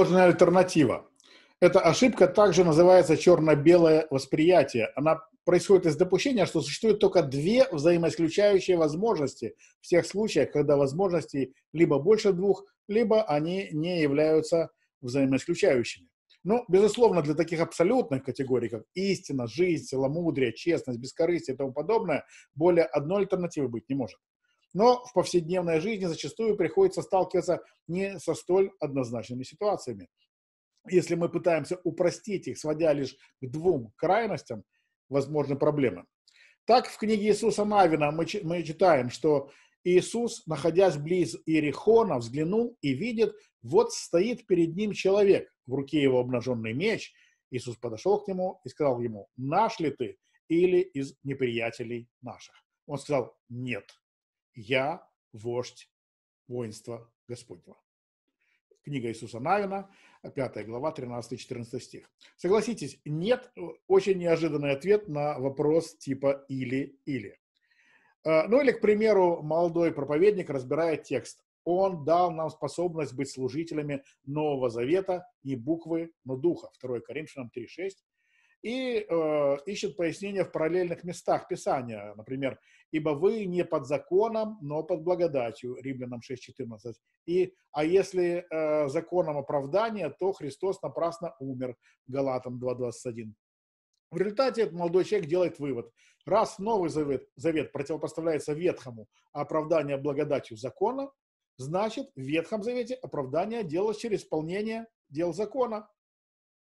предложена альтернатива. Эта ошибка также называется черно-белое восприятие. Она происходит из допущения, что существует только две взаимоисключающие возможности в тех случаях, когда возможностей либо больше двух, либо они не являются взаимоисключающими. Но, ну, безусловно, для таких абсолютных категорий, как истина, жизнь, целомудрие, честность, бескорыстие и тому подобное, более одной альтернативы быть не может но в повседневной жизни зачастую приходится сталкиваться не со столь однозначными ситуациями. Если мы пытаемся упростить их, сводя лишь к двум крайностям, возможны проблемы. Так, в книге Иисуса Навина мы, читаем, что Иисус, находясь близ Иерихона, взглянул и видит, вот стоит перед ним человек, в руке его обнаженный меч. Иисус подошел к нему и сказал ему, наш ли ты или из неприятелей наших? Он сказал, нет. «Я вождь воинства Господнего». Книга Иисуса Навина, 5 глава, 13-14 стих. Согласитесь, нет, э, очень неожиданный ответ на вопрос типа «или-или». Э, ну или, к примеру, молодой проповедник разбирает текст. Он дал нам способность быть служителями Нового Завета не буквы, но духа. 2 Коринфянам 3.6 и э, ищет пояснения в параллельных местах Писания, например, «Ибо вы не под законом, но под благодатью» Римлянам 6.14. И «А если э, законом оправдания, то Христос напрасно умер» Галатам 2.21. В результате этот молодой человек делает вывод. Раз Новый Завет, Завет противопоставляется Ветхому, а оправдание благодатью закона, значит, в Ветхом Завете оправдание делалось через исполнение дел закона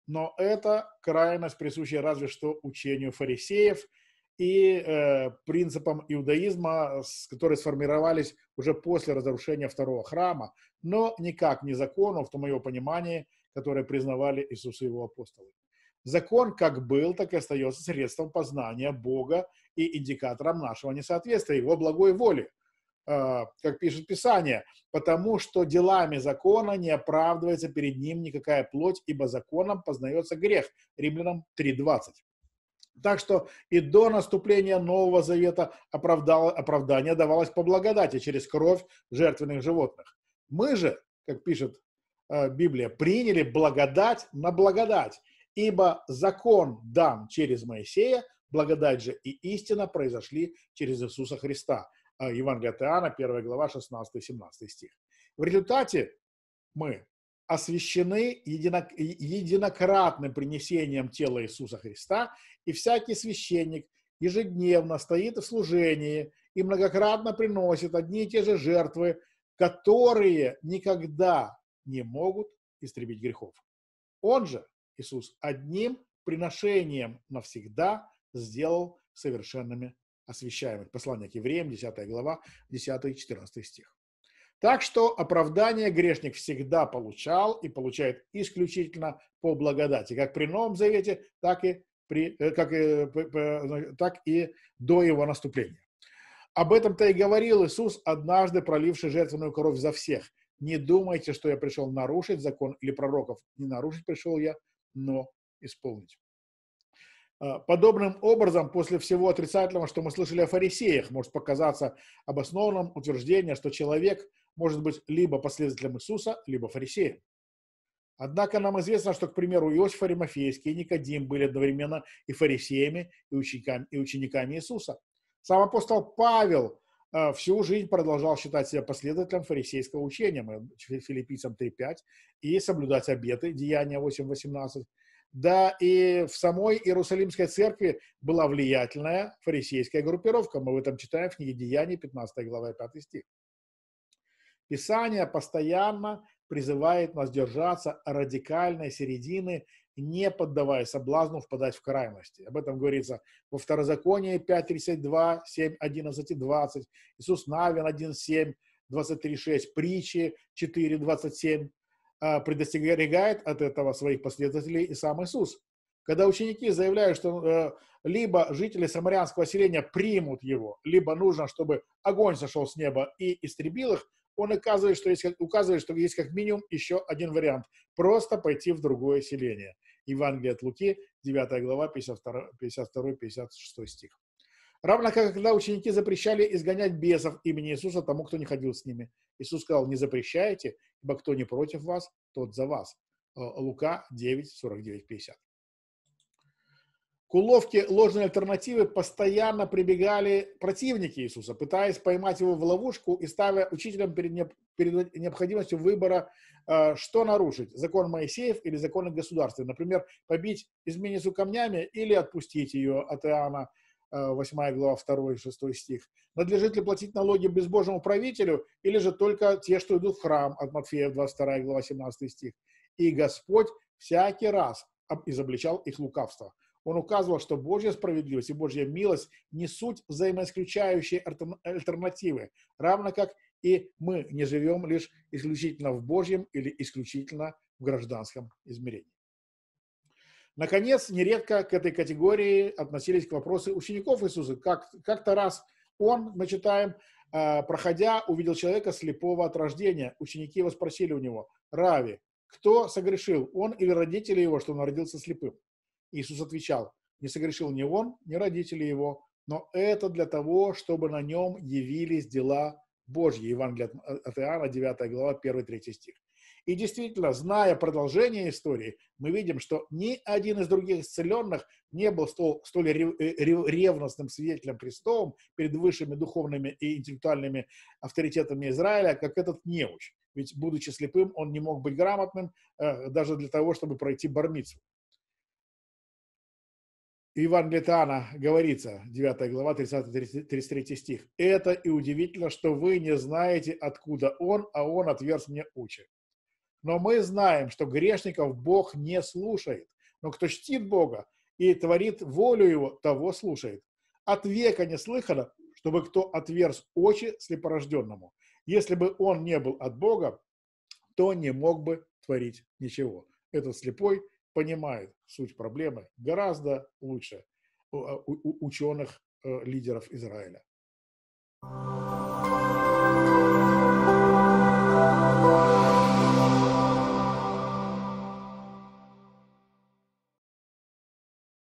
но это крайность, присущая разве что учению фарисеев и э, принципам иудаизма, с, которые сформировались уже после разрушения второго храма, но никак не закону, в том его понимании, которое признавали Иисус и его апостолы. Закон как был, так и остается средством познания Бога и индикатором нашего несоответствия, его благой воли. А, как пишет Писание, потому что делами закона не оправдывается перед ним никакая плоть, ибо законом познается грех. Римлянам 3.20. Так что и до наступления Нового Завета оправдание давалось по благодати через кровь жертвенных животных. Мы же, как пишет а, Библия, приняли благодать на благодать, ибо закон дан через Моисея, благодать же и истина произошли через Иисуса Христа. Евангелия а, от Иоанна, 1 глава, 16-17 стих. В результате мы освящены единократным принесением тела Иисуса Христа, и всякий священник ежедневно стоит в служении и многократно приносит одни и те же жертвы, которые никогда не могут истребить грехов. Он же, Иисус, одним приношением навсегда сделал совершенными освящаемых. Послание к евреям, 10 глава, 10 и 14 стих. Так что оправдание грешник всегда получал и получает исключительно по благодати, как при Новом Завете, так и, при, э, как, э, и, так и до его наступления. Об этом-то и говорил Иисус, однажды проливший жертвенную кровь за всех. Не думайте, что я пришел нарушить закон или пророков. Не нарушить пришел я, но исполнить. А, подобным образом, после всего отрицательного, что мы слышали о фарисеях, может показаться обоснованным утверждение, что человек может быть либо последователем Иисуса, либо фарисеем. Однако нам известно, что, к примеру, Иосиф Аримафейский и Никодим были одновременно и фарисеями, и учениками, и учениками Иисуса. Сам апостол Павел а, всю жизнь продолжал считать себя последователем фарисейского учения, мы филиппийцам 3.5, и соблюдать обеты, Деяния 8.18, да и в самой Иерусалимской церкви была влиятельная фарисейская группировка. Мы в этом читаем в книге Деяний, 15 глава, 5 стих. Писание постоянно призывает нас держаться радикальной середины, не поддаваясь соблазну впадать в крайности. Об этом говорится во Второзаконии 5.32, 7, 11 и 20, Иисус Навин 1.7, 23.6, Притчи 4.27, а, предостерегает от этого своих последователей и сам Иисус. Когда ученики заявляют, что э, либо жители самарянского селения примут его, либо нужно, чтобы огонь сошел с неба и истребил их, он указывает, что есть, указывает, что есть как минимум еще один вариант – просто пойти в другое селение. Евангелие от Луки, 9 глава, 52-56 стих. Равно как когда ученики запрещали изгонять бесов имени Иисуса тому, кто не ходил с ними. Иисус сказал, не запрещайте, ибо кто не против вас, тот за вас. Э, Лука 9, 49, 50. К уловке ложной альтернативы постоянно прибегали противники Иисуса, пытаясь поймать его в ловушку и ставя учителям перед, не, перед необходимостью выбора, э, что нарушить, закон Моисеев или законы государства. Например, побить изменницу камнями или отпустить ее от Иоанна 8 э, глава, 2 и 6 стих. «Надлежит ли платить налоги безбожному правителю, или же только те, что идут в храм?» От Матфея, 22 глава, 17 стих. «И Господь всякий раз изобличал их лукавство». Он указывал, что Божья справедливость и Божья милость не суть взаимоисключающие альтернативы, равно как и мы не живем лишь исключительно в Божьем или исключительно в гражданском измерении. Наконец, нередко к этой категории относились к вопросы учеников Иисуса. Как, как-то раз он, мы читаем, а, проходя, увидел человека слепого от рождения. Ученики его спросили у него, «Рави, кто согрешил, он или родители его, что он родился слепым?» Иисус отвечал, «Не согрешил ни он, ни родители его, но это для того, чтобы на нем явились дела Божьи». Евангелие от Иоанна, 9 глава, 1-3 стих. И действительно, зная продолжение истории, мы видим, что ни один из других исцеленных не был столь, столь э, ревностным свидетелем престолом перед высшими духовными и интеллектуальными авторитетами Израиля, как этот неуч. Ведь, будучи слепым, он не мог быть грамотным э, даже для того, чтобы пройти бармицу. Иван Литана говорится, 9 глава, 30-33 стих. «Это и удивительно, что вы не знаете, откуда он, а он отверз мне очи». Но мы знаем, что грешников Бог не слушает. Но кто чтит Бога и творит волю Его, того слушает. От века не слыхано, чтобы кто отверз очи слепорожденному. Если бы он не был от Бога, то не мог бы творить ничего. Этот слепой понимает суть проблемы гораздо лучше э, э, ученых э, лидеров Израиля. thank you